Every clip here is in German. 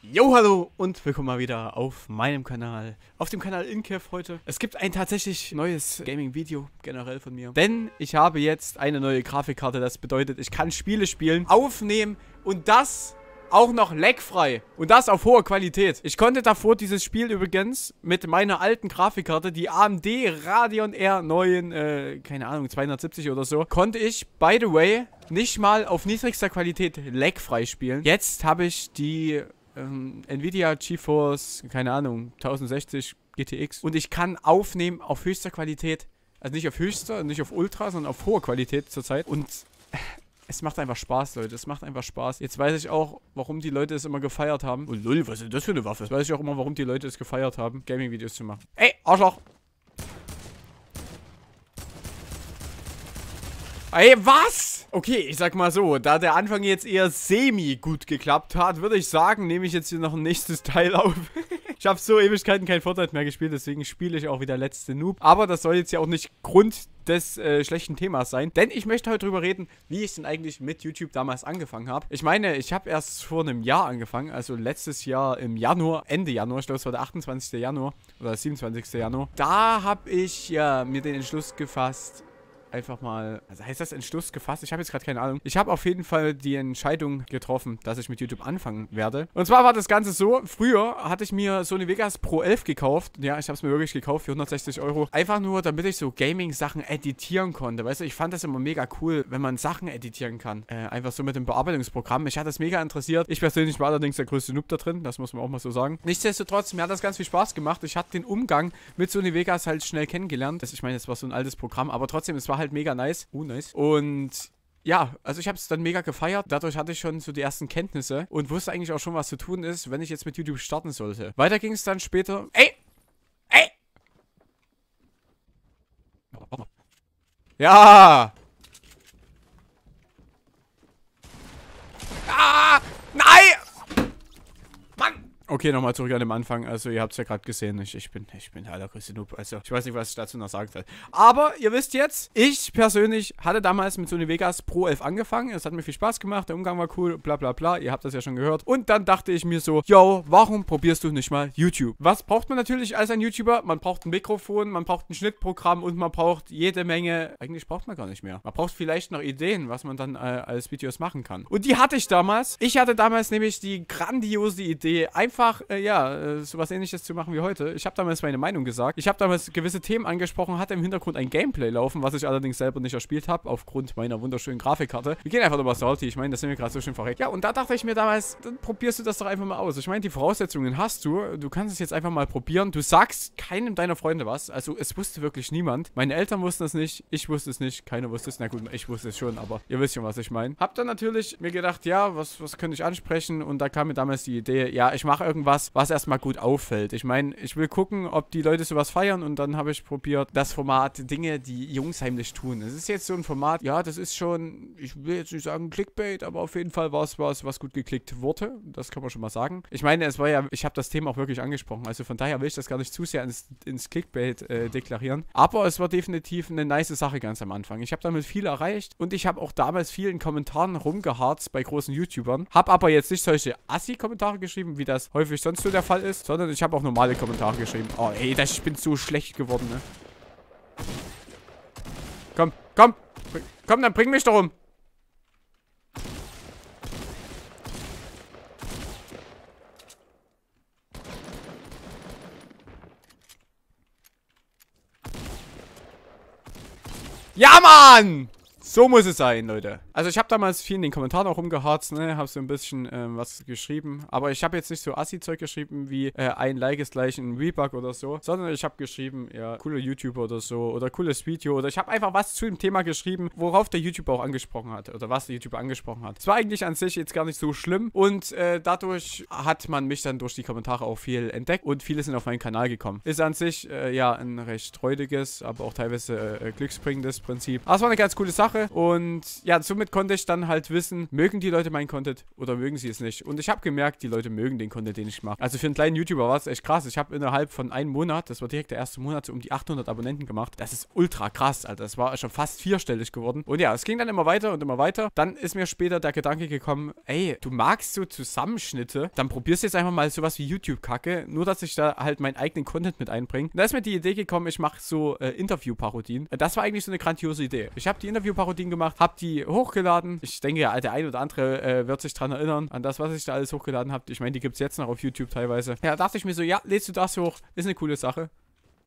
Yo, hallo und willkommen mal wieder auf meinem Kanal, auf dem Kanal Inkev heute. Es gibt ein tatsächlich neues Gaming-Video generell von mir, denn ich habe jetzt eine neue Grafikkarte. Das bedeutet, ich kann Spiele spielen, aufnehmen und das auch noch lagfrei. Und das auf hoher Qualität. Ich konnte davor dieses Spiel übrigens mit meiner alten Grafikkarte, die AMD Radeon R9, äh, keine Ahnung, 270 oder so, konnte ich, by the way, nicht mal auf niedrigster Qualität lagfrei spielen. Jetzt habe ich die ähm, Nvidia GeForce, keine Ahnung, 1060 GTX und ich kann aufnehmen auf höchster Qualität. Also nicht auf höchster, nicht auf ultra, sondern auf hoher Qualität zurzeit. Und es macht einfach Spaß, Leute. Es macht einfach Spaß. Jetzt weiß ich auch, warum die Leute es immer gefeiert haben. Oh lol, was ist das für eine Waffe? Jetzt weiß ich auch immer, warum die Leute es gefeiert haben, Gaming-Videos zu machen. Ey, Arschloch! Ey, was? Okay, ich sag mal so, da der Anfang jetzt eher semi gut geklappt hat, würde ich sagen, nehme ich jetzt hier noch ein nächstes Teil auf. ich habe so Ewigkeiten kein Fortnite mehr gespielt, deswegen spiele ich auch wieder letzte Noob. Aber das soll jetzt ja auch nicht Grund des äh, schlechten Themas sein, denn ich möchte heute drüber reden, wie ich denn eigentlich mit YouTube damals angefangen habe. Ich meine, ich habe erst vor einem Jahr angefangen, also letztes Jahr im Januar, Ende Januar, ich glaube es war der 28. Januar oder 27. Januar. Da habe ich ja mir den Entschluss gefasst, einfach mal... Also heißt das Entschluss gefasst? Ich habe jetzt gerade keine Ahnung. Ich habe auf jeden Fall die Entscheidung getroffen, dass ich mit YouTube anfangen werde. Und zwar war das Ganze so, früher hatte ich mir Sony Vegas Pro 11 gekauft. Ja, ich habe es mir wirklich gekauft für 160 Euro. Einfach nur, damit ich so Gaming-Sachen editieren konnte. Weißt du, ich fand das immer mega cool, wenn man Sachen editieren kann. Äh, einfach so mit dem Bearbeitungsprogramm. Ich hatte das mega interessiert. Ich persönlich war allerdings der größte Noob da drin. Das muss man auch mal so sagen. Nichtsdestotrotz, mir hat das ganz viel Spaß gemacht. Ich hatte den Umgang mit Sony Vegas halt schnell kennengelernt. Ich meine, es war so ein altes Programm, aber trotzdem, es war halt mega nice. Oh, nice. Und ja, also ich habe es dann mega gefeiert. Dadurch hatte ich schon so die ersten Kenntnisse und wusste eigentlich auch schon, was zu tun ist, wenn ich jetzt mit YouTube starten sollte. Weiter ging es dann später. Ey! Ey! Ja! Okay, nochmal zurück an dem Anfang. Also, ihr habt es ja gerade gesehen. Ich, ich bin, ich bin der allergrößte Noob. Also, ich weiß nicht, was ich dazu noch sagen soll. Aber ihr wisst jetzt, ich persönlich hatte damals mit Sony Vegas Pro 11 angefangen. Es hat mir viel Spaß gemacht. Der Umgang war cool, bla bla bla. Ihr habt das ja schon gehört. Und dann dachte ich mir so, yo, warum probierst du nicht mal YouTube? Was braucht man natürlich als ein YouTuber? Man braucht ein Mikrofon, man braucht ein Schnittprogramm und man braucht jede Menge. Eigentlich braucht man gar nicht mehr. Man braucht vielleicht noch Ideen, was man dann äh, als Videos machen kann. Und die hatte ich damals. Ich hatte damals nämlich die grandiose Idee, einfach einfach, äh, ja, äh, sowas ähnliches zu machen wie heute. Ich habe damals meine Meinung gesagt. Ich habe damals gewisse Themen angesprochen, hatte im Hintergrund ein Gameplay laufen, was ich allerdings selber nicht erspielt habe, aufgrund meiner wunderschönen Grafikkarte. Wir gehen einfach über Salty. Ich meine, das sind wir gerade so schön verreckt. Ja, und da dachte ich mir damals, dann probierst du das doch einfach mal aus. Ich meine, die Voraussetzungen hast du. Du kannst es jetzt einfach mal probieren. Du sagst keinem deiner Freunde was. Also, es wusste wirklich niemand. Meine Eltern wussten es nicht. Ich wusste es nicht. Keiner wusste es. Na gut, ich wusste es schon, aber ihr wisst schon, was ich meine. Hab dann natürlich mir gedacht, ja, was, was könnte ich ansprechen? Und da kam mir damals die Idee, ja, ich mache irgendwas irgendwas, was erstmal gut auffällt. Ich meine, ich will gucken, ob die Leute sowas feiern und dann habe ich probiert, das Format Dinge, die Jungs heimlich tun. Es ist jetzt so ein Format, ja, das ist schon, ich will jetzt nicht sagen Clickbait, aber auf jeden Fall war es was, was gut geklickt wurde. Das kann man schon mal sagen. Ich meine, es war ja, ich habe das Thema auch wirklich angesprochen. Also von daher will ich das gar nicht zu sehr ins, ins Clickbait äh, deklarieren. Aber es war definitiv eine nice Sache ganz am Anfang. Ich habe damit viel erreicht und ich habe auch damals vielen Kommentaren rumgeharzt bei großen YouTubern. Habe aber jetzt nicht solche Assi-Kommentare geschrieben, wie das häufig häufig sonst so der Fall ist, sondern ich habe auch normale Kommentare geschrieben. Oh, ey, das, ich bin zu schlecht geworden, ne? Komm, komm. Komm, dann bring mich doch um. Ja, Mann! So muss es sein, Leute. Also ich habe damals viel in den Kommentaren auch rumgeharzt, ne? Habe so ein bisschen ähm, was geschrieben. Aber ich habe jetzt nicht so Assi-Zeug geschrieben wie äh, ein Like ist gleich ein Rebug oder so. Sondern ich habe geschrieben, ja, coole YouTuber oder so. Oder cooles Video. Oder ich habe einfach was zu dem Thema geschrieben, worauf der YouTuber auch angesprochen hat. Oder was der YouTuber angesprochen hat. Es war eigentlich an sich jetzt gar nicht so schlimm. Und äh, dadurch hat man mich dann durch die Kommentare auch viel entdeckt. Und viele sind auf meinen Kanal gekommen. Ist an sich, äh, ja, ein recht räudiges, aber auch teilweise äh, äh, glücksbringendes Prinzip. Aber es war eine ganz coole Sache. Woche. Und ja, somit konnte ich dann halt wissen, mögen die Leute meinen Content oder mögen sie es nicht. Und ich habe gemerkt, die Leute mögen den Content, den ich mache. Also für einen kleinen YouTuber war es echt krass. Ich habe innerhalb von einem Monat, das war direkt der erste Monat, so um die 800 Abonnenten gemacht. Das ist ultra krass, Alter. Das war schon fast vierstellig geworden. Und ja, es ging dann immer weiter und immer weiter. Dann ist mir später der Gedanke gekommen, ey, du magst so Zusammenschnitte, dann probierst du jetzt einfach mal sowas wie YouTube-Kacke, nur dass ich da halt meinen eigenen Content mit einbringe. Da ist mir die Idee gekommen, ich mache so äh, Interview-Parodien. Das war eigentlich so eine grandiose Idee. Ich habe die Interview-Parodien karo gemacht, habe die hochgeladen. Ich denke ja, der ein oder andere äh, wird sich daran erinnern, an das, was ich da alles hochgeladen habe. Ich meine, die gibt es jetzt noch auf YouTube teilweise. Ja, dachte ich mir so, ja, lädst du das hoch? Ist eine coole Sache.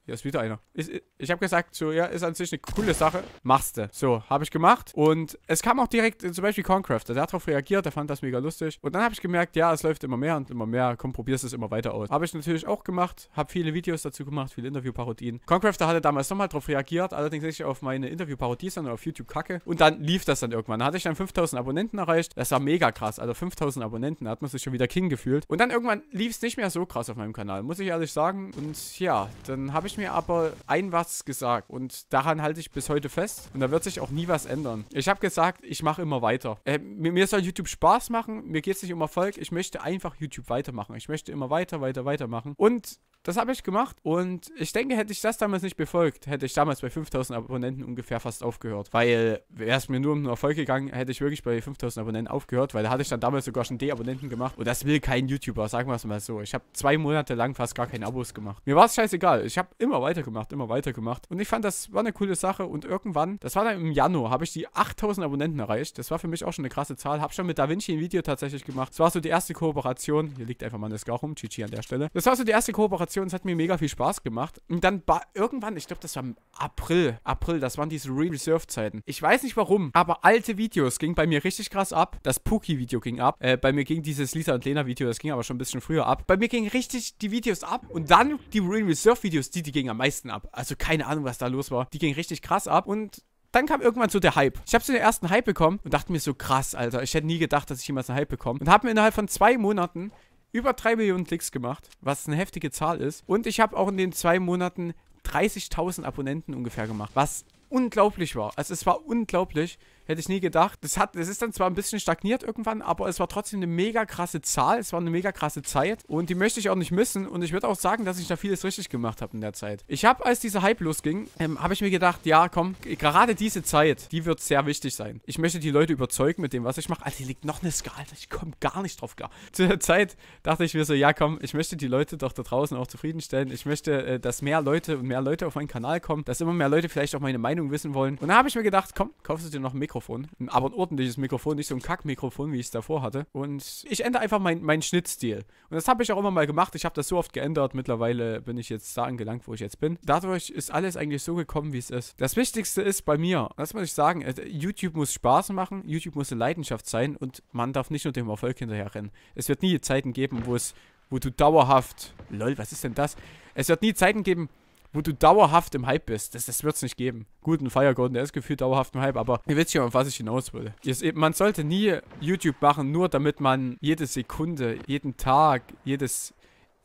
Hier ist wieder einer. Ich, ich habe gesagt, so, ja, ist an sich eine coole Sache. Machst du. So, habe ich gemacht. Und es kam auch direkt äh, zum Beispiel Concrafter. Der hat darauf reagiert, der fand das mega lustig. Und dann habe ich gemerkt, ja, es läuft immer mehr und immer mehr. Komm, probierst es immer weiter aus. Habe ich natürlich auch gemacht. Habe viele Videos dazu gemacht, viele Interviewparodien. Concrafter hatte damals nochmal darauf reagiert. Allerdings nicht auf meine Interviewparodie, sondern auf YouTube Kacke. Und dann lief das dann irgendwann. Da hatte ich dann 5000 Abonnenten erreicht. Das war mega krass. Also 5000 Abonnenten, da hat man sich schon wieder King gefühlt. Und dann irgendwann lief es nicht mehr so krass auf meinem Kanal, muss ich ehrlich sagen. Und ja, dann habe ich ich mir aber ein was gesagt und daran halte ich bis heute fest und da wird sich auch nie was ändern. Ich habe gesagt, ich mache immer weiter. Äh, mir, mir, soll YouTube Spaß machen, mir geht es nicht um Erfolg, ich möchte einfach YouTube weitermachen. Ich möchte immer weiter, weiter, weitermachen und... Das habe ich gemacht und ich denke, hätte ich das damals nicht befolgt, hätte ich damals bei 5000 Abonnenten ungefähr fast aufgehört. Weil wäre es mir nur um den Erfolg gegangen, hätte ich wirklich bei 5000 Abonnenten aufgehört, weil da hatte ich dann damals sogar schon D-Abonnenten gemacht und das will kein YouTuber, sagen wir es mal so. Ich habe zwei Monate lang fast gar keine Abos gemacht. Mir war es scheißegal. Ich habe immer weitergemacht, immer weitergemacht. Und ich fand, das war eine coole Sache. Und irgendwann, das war dann im Januar, habe ich die 8000 Abonnenten erreicht. Das war für mich auch schon eine krasse Zahl. Habe schon mit Da Vinci ein Video tatsächlich gemacht. Das war so die erste Kooperation. Hier liegt einfach mal das rum. Chichi an der Stelle. Das war so die erste Kooperation. Es hat mir mega viel Spaß gemacht. Und dann war irgendwann, ich glaube, das war im April. April, das waren diese Re-Reserve-Zeiten. Ich weiß nicht warum, aber alte Videos gingen bei mir richtig krass ab. Das Puki-Video ging ab. Äh, bei mir ging dieses Lisa und Lena-Video, das ging aber schon ein bisschen früher ab. Bei mir gingen richtig die Videos ab. Und dann die Re-Reserve-Videos, die die die ging am meisten ab. Also keine Ahnung, was da los war. Die ging richtig krass ab und dann kam irgendwann so der Hype. Ich habe so den ersten Hype bekommen und dachte mir so, krass, Alter. Ich hätte nie gedacht, dass ich jemals einen Hype bekomme. Und habe mir innerhalb von zwei Monaten über drei Millionen Klicks gemacht, was eine heftige Zahl ist. Und ich habe auch in den zwei Monaten 30.000 Abonnenten ungefähr gemacht, was unglaublich war. Also es war unglaublich. Hätte ich nie gedacht. Das, hat, das ist dann zwar ein bisschen stagniert irgendwann, aber es war trotzdem eine mega krasse Zahl. Es war eine mega krasse Zeit. Und die möchte ich auch nicht missen. Und ich würde auch sagen, dass ich da vieles richtig gemacht habe in der Zeit. Ich habe, als dieser Hype losging, ähm, habe ich mir gedacht, ja, komm, gerade diese Zeit, die wird sehr wichtig sein. Ich möchte die Leute überzeugen mit dem, was ich mache. Alter, hier liegt noch eine Skala. Ich komme gar nicht drauf klar. Zu der Zeit dachte ich mir so, ja, komm, ich möchte die Leute doch da draußen auch zufriedenstellen. Ich möchte, äh, dass mehr Leute und mehr Leute auf meinen Kanal kommen, dass immer mehr Leute vielleicht auch meine Meinung wissen wollen. Und da habe ich mir gedacht, komm, kaufst du dir noch ein Mikrofon. Mikrofon. Aber ein ordentliches Mikrofon, nicht so ein Kackmikrofon, wie ich es davor hatte. Und ich ändere einfach meinen mein Schnittstil. Und das habe ich auch immer mal gemacht. Ich habe das so oft geändert. Mittlerweile bin ich jetzt da angelangt, wo ich jetzt bin. Dadurch ist alles eigentlich so gekommen, wie es ist. Das Wichtigste ist bei mir, das muss ich sagen, äh, YouTube muss Spaß machen, YouTube muss eine Leidenschaft sein und man darf nicht nur dem Erfolg hinterherrennen. Es wird nie Zeiten geben, wo es wo du dauerhaft. Lol, was ist denn das? Es wird nie Zeiten geben, wo du dauerhaft im Hype bist. Das, das wird es nicht geben. Gut, ein Firegolden, der ist gefühlt dauerhaft im Hype, aber ihr wisst schon, auf was ich hinaus würde. Man sollte nie YouTube machen, nur damit man jede Sekunde, jeden Tag, jedes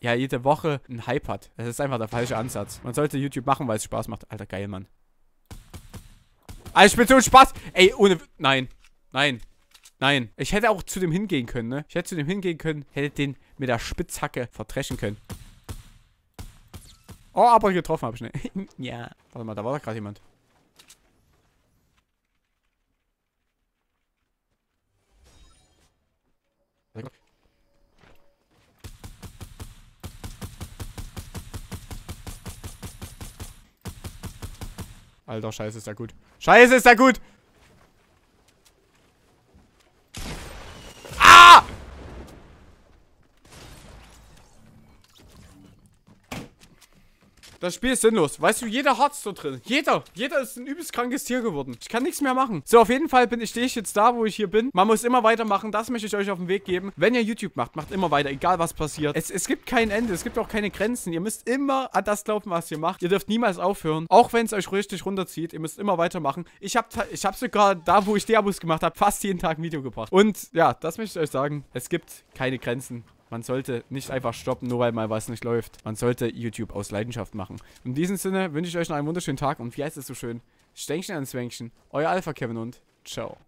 ja, jede Woche einen Hype hat. Das ist einfach der falsche Ansatz. Man sollte YouTube machen, weil es Spaß macht. Alter, geil, Mann. Alter, ah, ich bin so Spaß. Ey, ohne... Nein. Nein. Nein. Ich hätte auch zu dem hingehen können, ne? Ich hätte zu dem hingehen können, hätte den mit der Spitzhacke verdreschen können. Oh, aber getroffen habe ich nicht. ja. Warte mal, da war doch gerade jemand. Alter, scheiße ist ja gut. Scheiße ist ja gut! Das Spiel ist sinnlos. Weißt du, jeder hat's da drin. Jeder. Jeder ist ein übelst krankes Tier geworden. Ich kann nichts mehr machen. So, auf jeden Fall bin ich, stehe ich jetzt da, wo ich hier bin. Man muss immer weitermachen. Das möchte ich euch auf den Weg geben. Wenn ihr YouTube macht, macht immer weiter. Egal, was passiert. Es, es gibt kein Ende. Es gibt auch keine Grenzen. Ihr müsst immer an das glauben, was ihr macht. Ihr dürft niemals aufhören. Auch wenn es euch richtig runterzieht. Ihr müsst immer weitermachen. Ich habe ich hab sogar da, wo ich die Abos gemacht habe, fast jeden Tag ein Video gebracht. Und ja, das möchte ich euch sagen. Es gibt keine Grenzen. Man sollte nicht einfach stoppen, nur weil mal was nicht läuft. Man sollte YouTube aus Leidenschaft machen. In diesem Sinne wünsche ich euch noch einen wunderschönen Tag und wie heißt es so schön? Stänkchen an Zwängchen, euer Alpha Kevin und ciao.